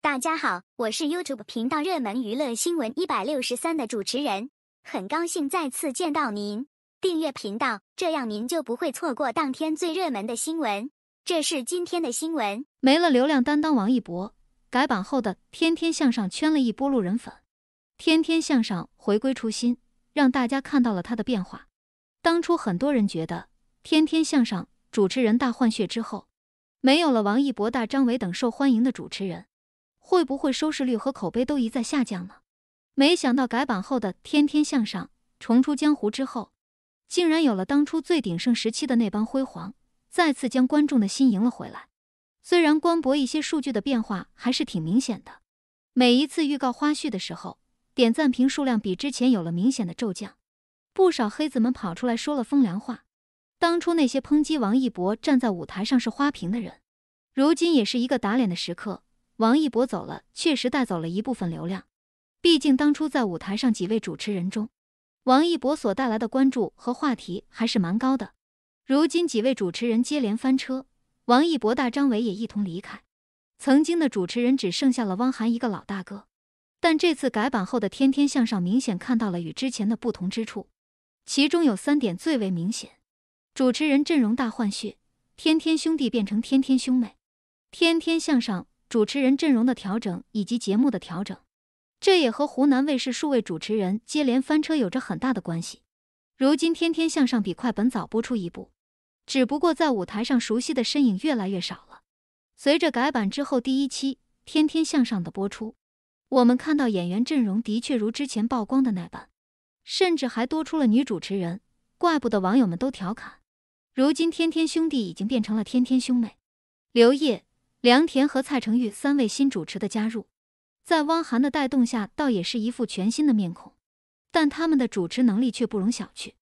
大家好，我是 YouTube 频道热门娱乐新闻一百六十三的主持人，很高兴再次见到您。订阅频道，这样您就不会错过当天最热门的新闻。这是今天的新闻，没了流量担当王一博，改版后的《天天向上》圈了一波路人粉。《天天向上》回归初心，让大家看到了他的变化。当初很多人觉得《天天向上》主持人大换血之后，没有了王一博、大张伟等受欢迎的主持人。会不会收视率和口碑都一再下降呢？没想到改版后的《天天向上》重出江湖之后，竟然有了当初最鼎盛时期的那般辉煌，再次将观众的心赢了回来。虽然官博一些数据的变化还是挺明显的，每一次预告花絮的时候，点赞评数量比之前有了明显的骤降，不少黑子们跑出来说了风凉话。当初那些抨击王一博站在舞台上是花瓶的人，如今也是一个打脸的时刻。王一博走了，确实带走了一部分流量。毕竟当初在舞台上几位主持人中，王一博所带来的关注和话题还是蛮高的。如今几位主持人接连翻车，王一博、大张伟也一同离开，曾经的主持人只剩下了汪涵一个老大哥。但这次改版后的《天天向上》明显看到了与之前的不同之处，其中有三点最为明显：主持人阵容大换血，《天天兄弟》变成《天天兄妹》，《天天向上》。主持人阵容的调整以及节目的调整，这也和湖南卫视数位主持人接连翻车有着很大的关系。如今天天向上比快本早播出一部，只不过在舞台上熟悉的身影越来越少了。随着改版之后第一期《天天向上》的播出，我们看到演员阵容的确如之前曝光的那般，甚至还多出了女主持人。怪不得网友们都调侃，如今天天兄弟已经变成了天天兄妹。刘烨。梁田和蔡成玉三位新主持的加入，在汪涵的带动下，倒也是一副全新的面孔。但他们的主持能力却不容小觑，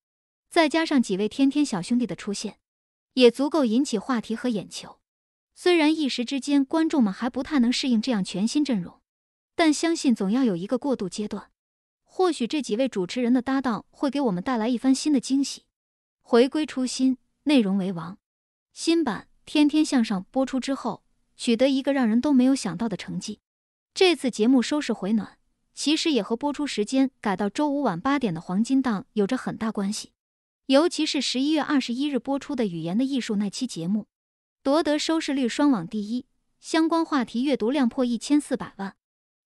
再加上几位天天小兄弟的出现，也足够引起话题和眼球。虽然一时之间观众们还不太能适应这样全新阵容，但相信总要有一个过渡阶段。或许这几位主持人的搭档会给我们带来一番新的惊喜。回归初心，内容为王。新版《天天向上》播出之后。取得一个让人都没有想到的成绩。这次节目收视回暖，其实也和播出时间改到周五晚八点的黄金档有着很大关系。尤其是十一月二十一日播出的《语言的艺术》那期节目，夺得收视率双网第一，相关话题阅读量破一千四百万，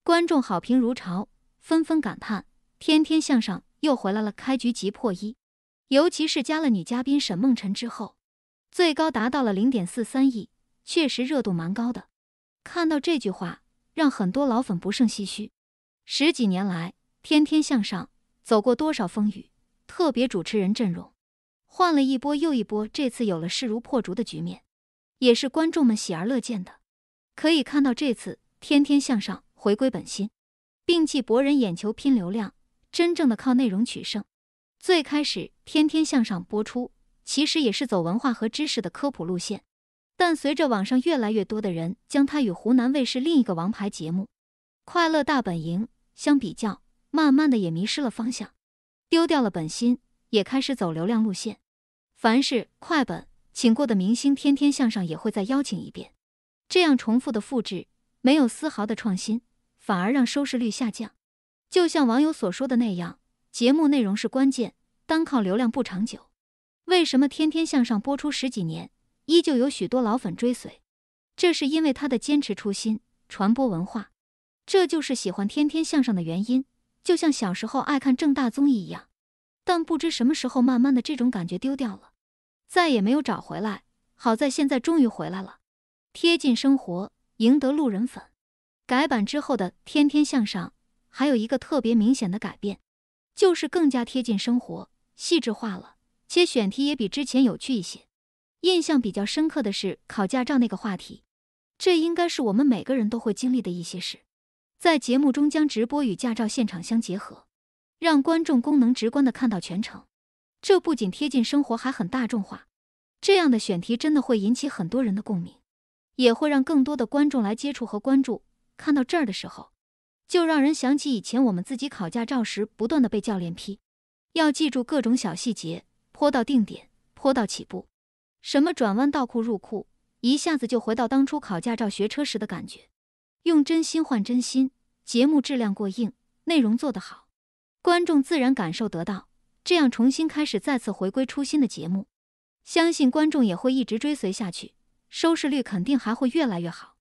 观众好评如潮，纷纷感叹：“天天向上又回来了，开局即破一。”尤其是加了女嘉宾沈梦辰之后，最高达到了零点四三亿。确实热度蛮高的，看到这句话，让很多老粉不胜唏嘘。十几年来，天天向上走过多少风雨，特别主持人阵容换了一波又一波，这次有了势如破竹的局面，也是观众们喜而乐见的。可以看到，这次天天向上回归本心，摒弃博人眼球拼流量，真正的靠内容取胜。最开始，天天向上播出，其实也是走文化和知识的科普路线。但随着网上越来越多的人将它与湖南卫视另一个王牌节目《快乐大本营》相比较，慢慢的也迷失了方向，丢掉了本心，也开始走流量路线。凡是快本请过的明星，天天向上也会再邀请一遍，这样重复的复制，没有丝毫的创新，反而让收视率下降。就像网友所说的那样，节目内容是关键，单靠流量不长久。为什么天天向上播出十几年？依旧有许多老粉追随，这是因为他的坚持初心，传播文化，这就是喜欢《天天向上》的原因。就像小时候爱看正大综艺一样，但不知什么时候慢慢的这种感觉丢掉了，再也没有找回来。好在现在终于回来了，贴近生活，赢得路人粉。改版之后的《天天向上》还有一个特别明显的改变，就是更加贴近生活，细致化了，且选题也比之前有趣一些。印象比较深刻的是考驾照那个话题，这应该是我们每个人都会经历的一些事。在节目中将直播与驾照现场相结合，让观众功能直观的看到全程。这不仅贴近生活，还很大众化。这样的选题真的会引起很多人的共鸣，也会让更多的观众来接触和关注。看到这儿的时候，就让人想起以前我们自己考驾照时，不断的被教练批，要记住各种小细节，坡道定点，坡道起步。什么转弯倒库入库，一下子就回到当初考驾照学车时的感觉。用真心换真心，节目质量过硬，内容做得好，观众自然感受得到。这样重新开始，再次回归初心的节目，相信观众也会一直追随下去，收视率肯定还会越来越好。